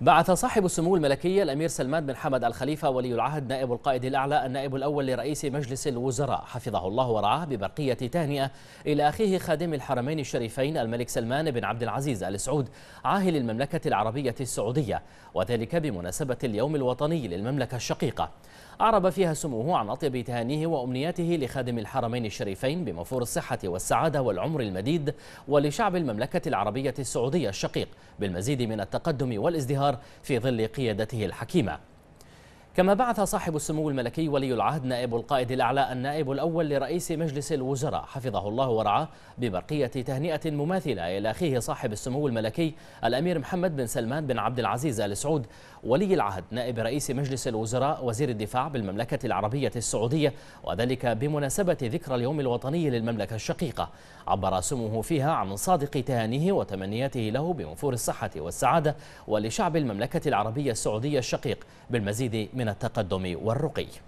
بعث صاحب السمو الملكية الأمير سلمان بن حمد الخليفة ولي العهد نائب القائد الأعلى النائب الأول لرئيس مجلس الوزراء حفظه الله ورعاه ببرقية تهنئة إلى أخيه خادم الحرمين الشريفين الملك سلمان بن عبد العزيز آل سعود عاهل المملكة العربية السعودية وذلك بمناسبة اليوم الوطني للمملكة الشقيقة أعرب فيها سموه عن أطيب تهانيه وأمنياته لخادم الحرمين الشريفين بموفور الصحة والسعادة والعمر المديد ولشعب المملكة العربية السعودية الشقيق بالمزيد من التقدم والازدهار في ظل قيادته الحكيمة كما بعث صاحب السمو الملكي ولي العهد نائب القائد الأعلى النائب الأول لرئيس مجلس الوزراء حفظه الله ورعاه ببرقية تهنئة مماثلة إلى أخيه صاحب السمو الملكي الأمير محمد بن سلمان بن عبد العزيز آل سعود ولي العهد نائب رئيس مجلس الوزراء وزير الدفاع بالمملكة العربية السعودية وذلك بمناسبة ذكرى اليوم الوطني للمملكة الشقيقة عبر سموه فيها عن صادق تهانيه وتمنياته له بوفور الصحة والسعادة ولشعب المملكة العربية السعودية الشقيق بالمزيد من من التقدم والرقي